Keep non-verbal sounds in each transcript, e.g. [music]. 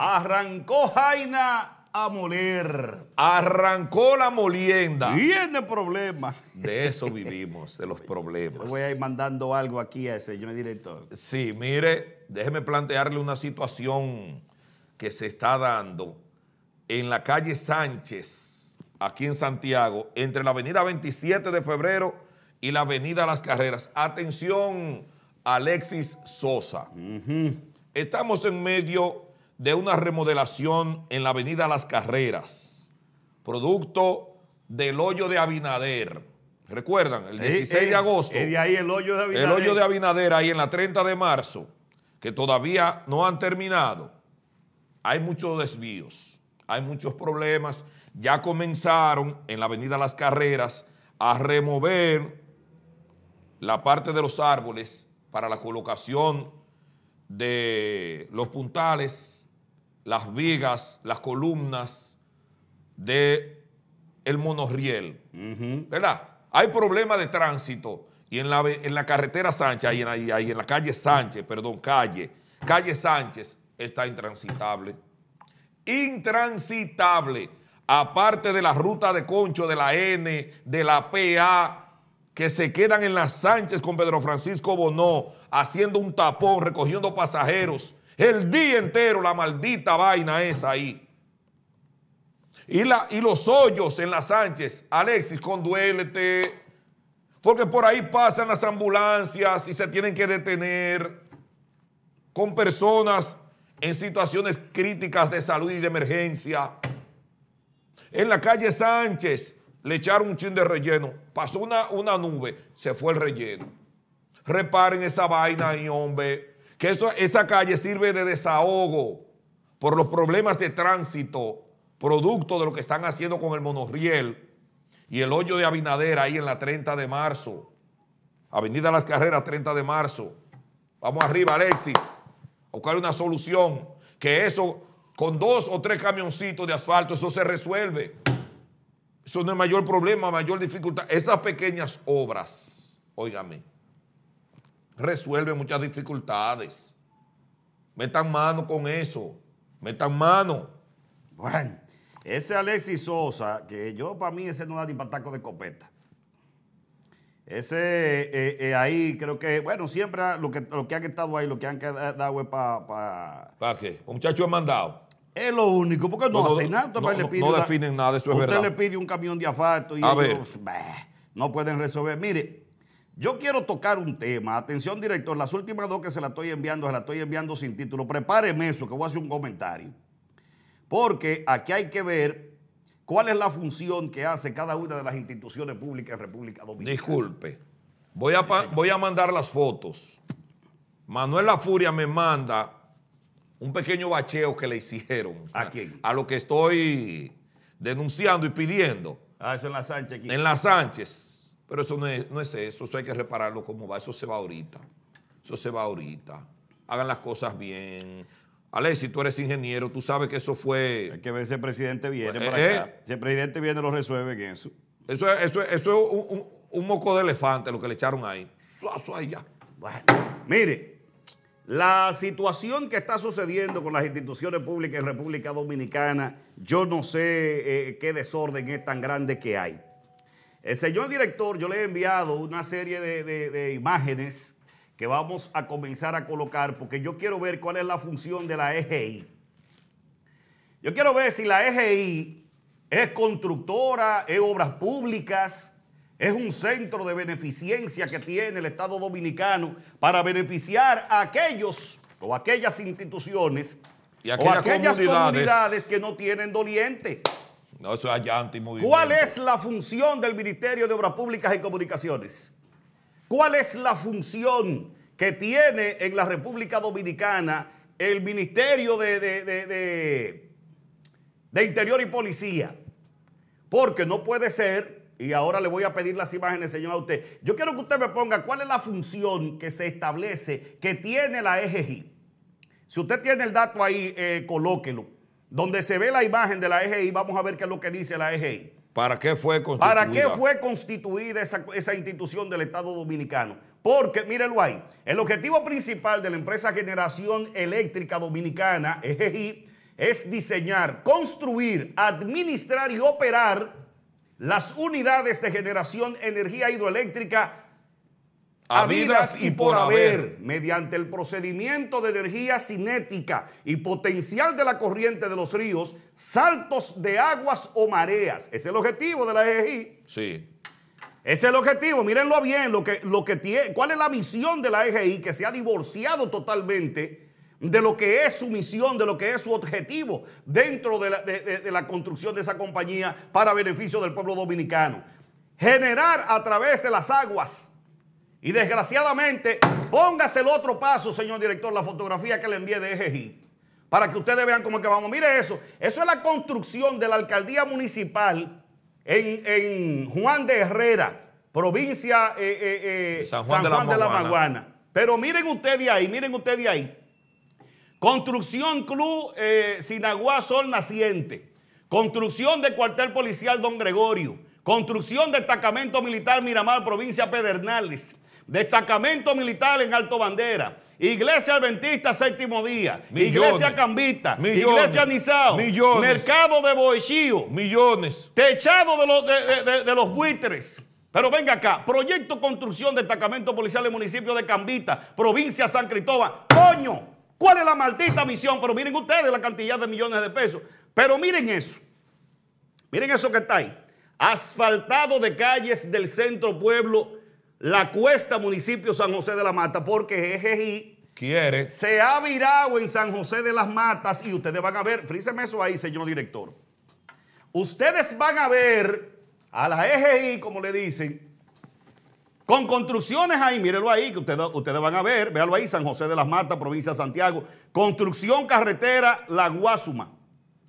Arrancó Jaina a moler. Arrancó la molienda. Viene problema. De eso vivimos, de los problemas. voy a ir mandando algo aquí a ese señor director. Sí, mire, déjeme plantearle una situación que se está dando en la calle Sánchez, aquí en Santiago, entre la avenida 27 de febrero y la avenida Las Carreras. Atención, Alexis Sosa. Estamos en medio de una remodelación en la avenida Las Carreras, producto del hoyo de Abinader. ¿Recuerdan? El 16 de agosto. Y de ahí el hoyo de Abinader. El hoyo de Abinader ahí en la 30 de marzo, que todavía no han terminado. Hay muchos desvíos, hay muchos problemas. Ya comenzaron en la avenida Las Carreras a remover la parte de los árboles para la colocación de los puntales las vigas, las columnas del el monorriel. ¿Verdad? Hay problemas de tránsito y en la, en la carretera Sánchez, y en, ahí, en la calle Sánchez, perdón, calle, calle Sánchez está intransitable. Intransitable. Aparte de la ruta de Concho, de la N, de la PA, que se quedan en la Sánchez con Pedro Francisco Bonó, haciendo un tapón, recogiendo pasajeros el día entero la maldita vaina es ahí. Y, la, y los hoyos en la Sánchez, Alexis, conduélete. Porque por ahí pasan las ambulancias y se tienen que detener con personas en situaciones críticas de salud y de emergencia. En la calle Sánchez le echaron un chin de relleno. Pasó una, una nube, se fue el relleno. Reparen esa vaina ahí, hombre que eso, esa calle sirve de desahogo por los problemas de tránsito, producto de lo que están haciendo con el monorriel y el hoyo de Abinader ahí en la 30 de marzo. Avenida Las Carreras, 30 de marzo. Vamos arriba, Alexis, a buscar una solución. Que eso, con dos o tres camioncitos de asfalto, eso se resuelve. Eso no es mayor problema, mayor dificultad. Esas pequeñas obras, óigame, resuelve muchas dificultades. Metan mano con eso. Metan mano. Bueno, ese Alexis Sosa, que yo para mí ese no da ni pataco de copeta. Ese eh, eh, eh, ahí creo que, bueno, siempre lo que, lo que han estado ahí, lo que han quedado es para... ¿Para qué? Un muchacho ha mandado. Es lo único, porque no, hacen nada. No, le pide definen nada, eso es verdad. Usted le pide un camión de asfalto y ellos, no pueden resolver. Mire, yo quiero tocar un tema. Atención, director, las últimas dos que se las estoy enviando, se las estoy enviando sin título. Prepáreme eso, que voy a hacer un comentario. Porque aquí hay que ver cuál es la función que hace cada una de las instituciones públicas de República Dominicana. Disculpe, voy a, mandar las fotos. Manuel La Furia me manda un pequeño bacheo que le hicieron. ¿A quién? A lo que estoy denunciando y pidiendo. Ah, eso en la Sánchez. En la Sánchez. Pero eso no es, eso, eso hay que repararlo como va, eso se va ahorita. Eso se va ahorita. Hagan las cosas bien. Alex, si tú eres ingeniero, tú sabes que eso fue... Hay que ver si el presidente viene para pues, eh, acá. Si el presidente viene, lo resuelve eso. Eso, eso, es un, moco de elefante lo que le echaron ahí. suazo ahí ya. Bueno, mire, la situación que está sucediendo con las instituciones públicas en República Dominicana, yo no sé eh, qué desorden es tan grande que hay. El señor director, yo le he enviado una serie de, imágenes que vamos a comenzar a colocar porque yo quiero ver cuál es la función de la EGI. Yo quiero ver si la EGI es constructora, es obras públicas, es un centro de beneficencia que tiene el Estado Dominicano para beneficiar a aquellos o aquellas instituciones y o aquellas comunidades que no tienen doliente. No, eso es allá ¿Cuál es la función del Ministerio de Obras Públicas y Comunicaciones? ¿Cuál es la función que tiene en la República Dominicana el Ministerio de, de, Interior y Policía? Porque no puede ser, y ahora le voy a pedir las imágenes, señor, a usted. Yo quiero que usted me ponga cuál es la función que se establece, que tiene la EGI. Si usted tiene el dato ahí, eh, colóquelo donde se ve la imagen de la EGI, vamos a ver qué es lo que dice la EGI. ¿Para qué fue constituida? ¿Para qué fue constituida esa, esa institución del Estado Dominicano? Porque, mírenlo ahí, el objetivo principal de la empresa Generación Eléctrica Dominicana, EGI, es diseñar, construir, administrar y operar las unidades de generación energía hidroeléctrica habidas y por haber, mediante el procedimiento de energía cinética y potencial de la corriente de los ríos, saltos de aguas o mareas. es el objetivo de la EGI. Sí. es el objetivo, mírenlo bien, lo que, lo que cuál es la misión de la EGI que se ha divorciado totalmente de lo que es su misión, de lo que es su objetivo dentro de la, de la construcción de esa compañía para beneficio del pueblo dominicano. Generar a través de las aguas y desgraciadamente, póngase el otro paso, señor director, la fotografía que le envié de EGI, para que ustedes vean cómo es que vamos. Mire eso, eso es la construcción de la alcaldía municipal en, Juan de Herrera, provincia eh, eh, eh, San, Juan de, la, Maguana. Pero miren ustedes ahí, miren ustedes ahí. Construcción Club Sinagua Sol Naciente. Construcción de cuartel policial Don Gregorio. Construcción de destacamento militar Miramar, provincia Pedernales destacamento militar en Alto Bandera, Iglesia Adventista Séptimo Día, Iglesia Cambita Iglesia Nizao, Mercado de Boechío, millones, techado de los, de, los buitres. Pero venga acá, proyecto construcción de destacamento policial del municipio de Cambita, provincia San Cristóbal. ¡Coño! ¿Cuál es la maldita misión? Pero miren ustedes la cantidad de millones de pesos. Pero miren eso. Miren eso que está ahí. Asfaltado de calles del centro pueblo la cuesta municipio San José de la Mata, porque EGI quiere. Se ha virado en San José de las Matas y ustedes van a ver, fríseme eso ahí, señor director. Ustedes van a ver a la EGI, como le dicen, con construcciones ahí, mírenlo ahí, que ustedes, ustedes van a ver, véanlo ahí, San José de las Matas, provincia de Santiago, construcción carretera La guásuma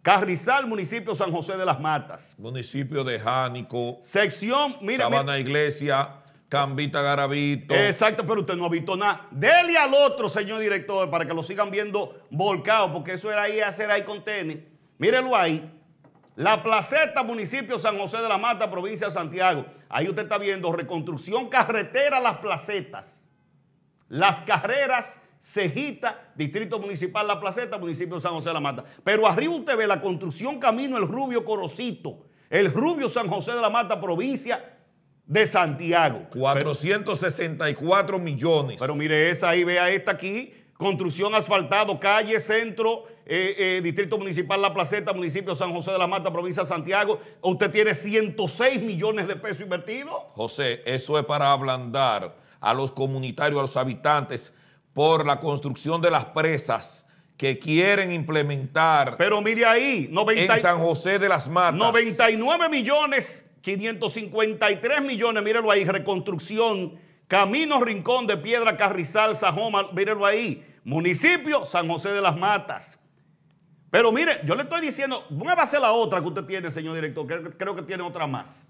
Carrizal, municipio San José de las Matas. Municipio de Jánico. Sección, mira. Sabana Iglesia. Cambita garabito. Exacto, pero usted no ha visto nada. Dele al otro, señor director, para que lo sigan viendo volcado, porque eso era ahí hacer ahí con tenis. Mírelo ahí. La Placeta, municipio San José de la Mata, provincia de Santiago. Ahí usted está viendo reconstrucción carretera Las Placetas. Las carreras Cejita, Distrito Municipal La Placeta, municipio San José de la Mata. Pero arriba usted ve la construcción Camino El Rubio Corocito, El Rubio San José de la Mata, provincia de Santiago. 464 millones. Pero mire esa ahí, vea esta aquí. Construcción asfaltado, calle, centro, eh, eh, Distrito Municipal La Placeta, municipio San José de la Mata, provincia de Santiago. Usted tiene 106 millones de pesos invertidos. José, eso es para ablandar a los comunitarios, a los habitantes, por la construcción de las presas que quieren implementar. Pero mire ahí, en San José de las Matas. 99 millones 553 millones, mírenlo ahí, reconstrucción, camino, rincón de piedra, carrizal, sajoma, mírenlo ahí, municipio, San José de las Matas. Pero mire, yo le estoy diciendo, hacer la otra que usted tiene, señor director, creo, que tiene otra más.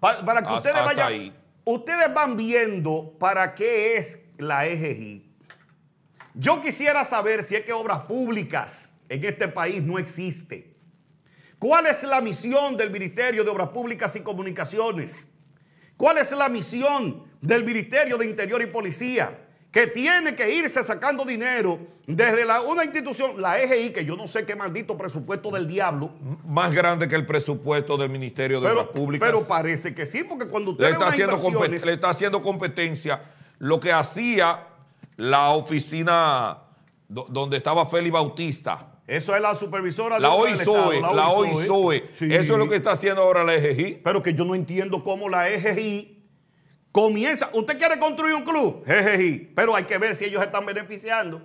para que ah, ustedes ah, vayan, ustedes van viendo para qué es la EGI. Yo quisiera saber si es que obras públicas en este país no existen. ¿Cuál es la misión del Ministerio de Obras Públicas y Comunicaciones? ¿Cuál es la misión del Ministerio de Interior y Policía? Que tiene que irse sacando dinero desde una institución, la EGI, que yo no sé qué maldito presupuesto del diablo. Más grande que el presupuesto del Ministerio de Obras Públicas. Pero parece que sí, porque cuando usted le está, haciendo le está haciendo competencia lo que hacía la oficina donde estaba Félix Bautista eso es la supervisora de la, Eso es lo que está haciendo ahora la EGI. Pero que yo no entiendo cómo la EGI comienza. Usted quiere construir un club, EGI, pero hay que ver si ellos están beneficiando.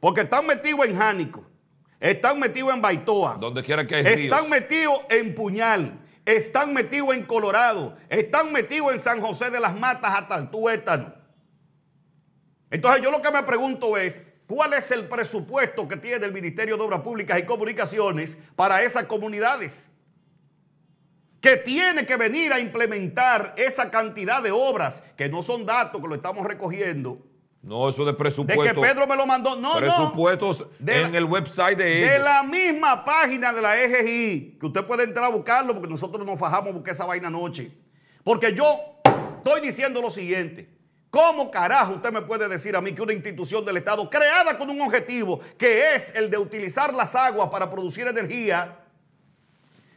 Porque están metidos en Jánico, están metidos en Baitoa. Donde quiera que Están metidos en Puñal, están metidos en Colorado, están metidos en San José de las Matas hasta el Tuétano. Entonces yo lo que me pregunto es, ¿Cuál es el presupuesto que tiene el Ministerio de Obras Públicas y Comunicaciones para esas comunidades? que tiene que venir a implementar esa cantidad de obras, que no son datos que lo estamos recogiendo. No, eso de presupuesto. De que Pedro me lo mandó. No, presupuestos no. Presupuestos en el website de ellos. De la misma página de la EGI, que usted puede entrar a buscarlo, porque nosotros nos fajamos a buscar esa vaina anoche. Porque yo estoy diciendo lo siguiente. ¿Cómo carajo usted me puede decir a mí que una institución del Estado creada con un objetivo que es el de utilizar las aguas para producir energía,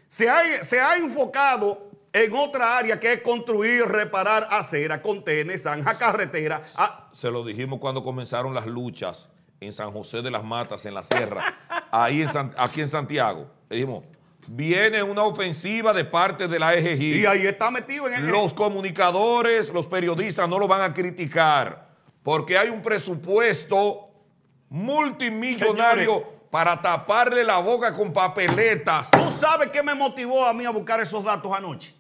se ha, enfocado en otra área que es construir, reparar acera, contenes, zanja, carretera? Ah. Se lo dijimos cuando comenzaron las luchas en San José de las Matas, en la Sierra, ahí aquí en Santiago. Le dijimos, Viene una ofensiva de parte de la EGI. Y ahí está metido en el... Los comunicadores, los periodistas no lo van a criticar porque hay un presupuesto multimillonario para taparle la boca con papeletas. ¿Tú sabes qué me motivó a mí a buscar esos datos anoche?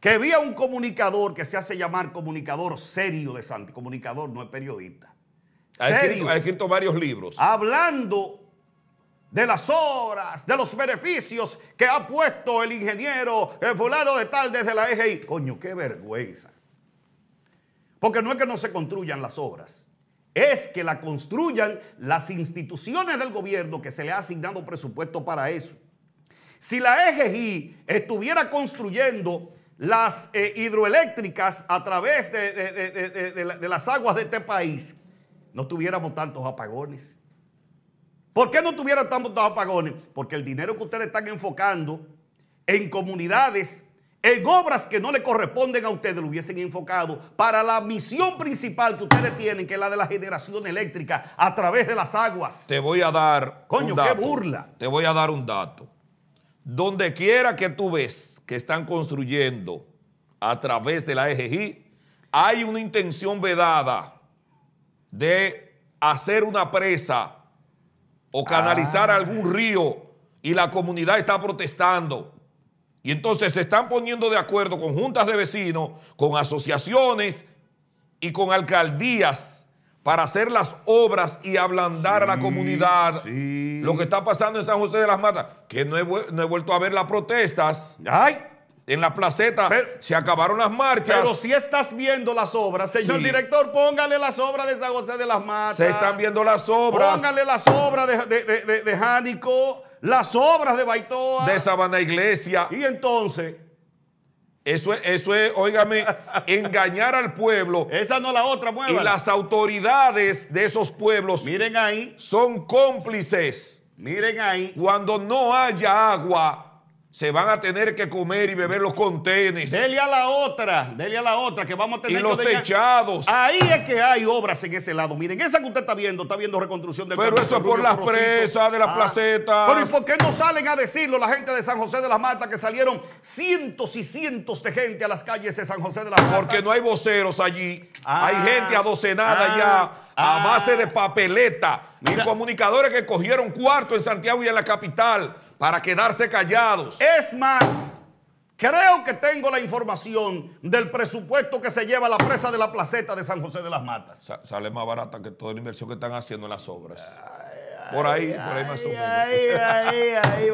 Que vi a un comunicador que se hace llamar comunicador serio de Santi. Comunicador no es periodista. Ha ha escrito varios libros. Hablando de las obras, de los beneficios que ha puesto el ingeniero, el eh, fulano de tal desde la EGI. Coño, qué vergüenza. Porque no es que no se construyan las obras, es que la construyan las instituciones del gobierno que se le ha asignado presupuesto para eso. Si la EGI estuviera construyendo las eh, hidroeléctricas a través de, de las aguas de este país, no tuviéramos tantos apagones ¿Por qué no tuviera tantos apagones? Porque el dinero que ustedes están enfocando en comunidades, en obras que no le corresponden a ustedes, lo hubiesen enfocado para la misión principal que ustedes tienen, que es la de la generación eléctrica a través de las aguas. Te voy a dar. Coño, un dato. qué burla. Te voy a dar un dato. Donde quiera que tú ves que están construyendo a través de la EGI, hay una intención vedada de hacer una presa o canalizar ah. algún río y la comunidad está protestando. Y entonces se están poniendo de acuerdo con juntas de vecinos, con asociaciones y con alcaldías para hacer las obras y ablandar a la comunidad. Lo que está pasando en San José de las Matas, que no he, no he vuelto a ver las protestas. ¡Ay! en la placeta se acabaron las marchas. Pero si estás viendo las obras, señor director, póngale las obras de San José de las Matas. Se están viendo las obras. Póngale las obras de, de, Jánico, las obras de Baitoa. De Sabana Iglesia. Y entonces... Eso es, eso es, óigame, [laughs] engañar al pueblo. Esa no la otra, muévala. Y las autoridades de esos pueblos. Miren ahí. Son cómplices. Miren ahí. Cuando no haya agua, se van a tener que comer y beber los contenes. Dele a la otra, dele a la otra, que vamos a tener... Y los techados. Ahí es que hay obras en ese lado. Miren, esa que usted está viendo, está viendo reconstrucción del... Pero eso es por las presas, de la ah. placeta. Pero ¿y por qué no salen a decirlo la gente de San José de las Matas, que salieron cientos y cientos de gente a las calles de San José de las Matas? Porque no hay voceros allí. Hay ah. gente adocenada ya, ah. a base de papeleta y comunicadores que cogieron cuarto en Santiago y en la capital para quedarse callados. Es más, creo que tengo la información del presupuesto que se lleva la presa de la placeta de San José de las Matas. sale más barata que toda la inversión que están haciendo en las obras. por ahí, por ahí más o menos.